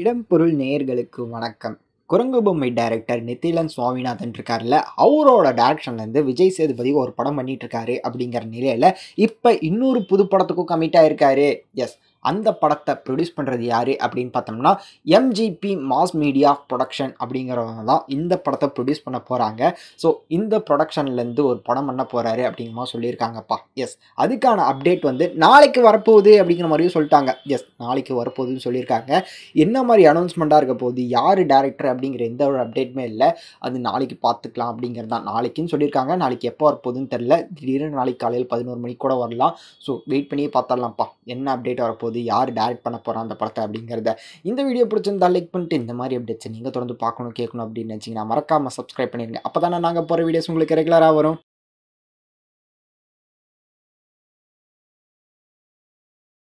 இடம்பொருள் நேயர்களுக்கு வணக்கம் குரங்கு பொம்மை டைரக்டர் நித்திலன் சுவாமிநாதன் இருக்கார்ல அவரோட டேரக்ஷன்லேருந்து விஜய் சேதுபதி ஒரு படம் பண்ணிகிட்ருக்காரு அப்படிங்கிற நிலையில் இப்போ இன்னொரு புது படத்துக்கும் கமிட் ஆகிருக்காரு எஸ் அந்த படத்தை ப்ரொடியூஸ் பண்ணுறது யார் அப்படின்னு பார்த்தோம்னா எம்ஜிபி மாஸ் மீடியா ப்ரொடக்ஷன் அப்படிங்கிறவங்க தான் இந்த படத்தை ப்ரொடியூஸ் பண்ண போகிறாங்க ஸோ இந்த ப்ரொடக்ஷன்லேருந்து ஒரு படம் பண்ண போகிறாரு அப்படிங்கிற மாதிரி சொல்லியிருக்காங்கப்பா எஸ் அதுக்கான அப்டேட் வந்து நாளைக்கு வரப்போகுது அப்படிங்கிற மாதிரியும் சொல்லிட்டாங்க எஸ் நாளைக்கு வரப்போகுதுன்னு சொல்லியிருக்காங்க என்ன மாதிரி அனௌன்ஸ்மெண்ட்டாக இருக்க போகுது யார் டேரக்டர் அப்படிங்கிற எந்த ஒரு அப்டேட்டுமே இல்லை அது நாளைக்கு பார்த்துக்கலாம் அப்படிங்கிறது தான் நாளைக்குன்னு சொல்லியிருக்காங்க நாளைக்கு எப்போ வரப்போகுதுன்னு தெரில திடீர்னு நாளைக்கு காலையில் பதினோரு மணிக்கு கூட வரலாம் ஸோ வெயிட் பண்ணியே பார்த்துடலாம்ப்பா என்ன அப்டேட் வரப்போகுது போகுது யார் டேரக்ட் பண்ண போகிறான் அந்த படத்தை அப்படிங்கிறத இந்த வீடியோ பிடிச்சிருந்தா லைக் பண்ணிட்டு இந்த மாதிரி அப்டேட்ஸ் நீங்கள் தொடர்ந்து பார்க்கணும் கேட்கணும் அப்படின்னு நினச்சிங்கன்னா மறக்காமல் சப்ஸ்கிரைப் பண்ணிடுங்க அப்போ தானே நாங்கள் போகிற வீடியோஸ் உங்களுக்கு ரெகுலராக வரும்